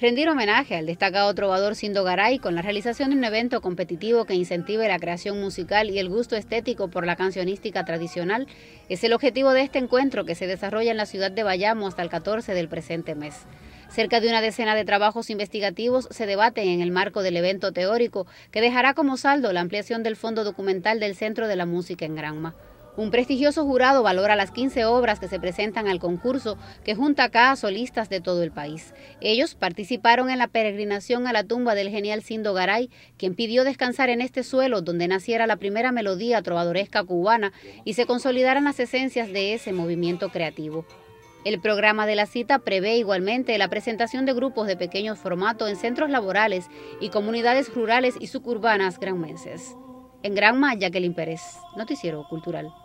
rendir homenaje al destacado trovador Sindogaray con la realización de un evento competitivo que incentive la creación musical y el gusto estético por la cancionística tradicional es el objetivo de este encuentro que se desarrolla en la ciudad de Bayamo hasta el 14 del presente mes. Cerca de una decena de trabajos investigativos se debaten en el marco del evento teórico que dejará como saldo la ampliación del fondo documental del Centro de la Música en Granma. Un prestigioso jurado valora las 15 obras que se presentan al concurso que junta acá solistas de todo el país. Ellos participaron en la peregrinación a la tumba del genial Sindo Garay, quien pidió descansar en este suelo donde naciera la primera melodía trovadoresca cubana y se consolidaran las esencias de ese movimiento creativo. El programa de la cita prevé igualmente la presentación de grupos de pequeño formato en centros laborales y comunidades rurales y suburbanas granmenses. En Granma, Jacqueline Pérez, Noticiero Cultural.